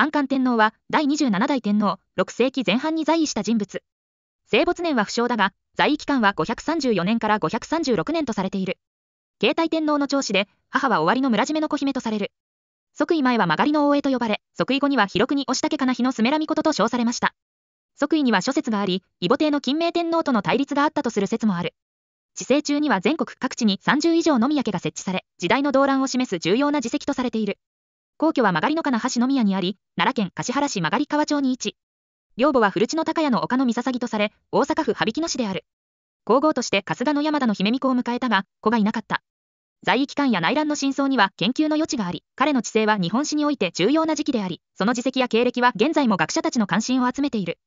安官天皇は第27代天皇、6世紀前半に在位した人物。生没年は不詳だが、在位期間は534年から536年とされている。慶太天皇の長子で、母は終わりの村締めの小姫とされる。即位前は曲がりの大江と呼ばれ、即位後には広国押しけかな日のすめらみことと称されました。即位には諸説があり、異母帝の金明天皇との対立があったとする説もある。治世中には全国各地に30以上のやけが設置され、時代の動乱を示す重要な事績とされている。皇居は曲がりのかな橋宮にあり、奈良県橿原市曲川町に位置。両母は古地の高屋の丘の三笹ぎとされ、大阪府羽曳野市である。皇后として春日の山田の姫巫女を迎えたが、子がいなかった。在位期間や内乱の真相には研究の余地があり、彼の知性は日本史において重要な時期であり、その自責や経歴は現在も学者たちの関心を集めている。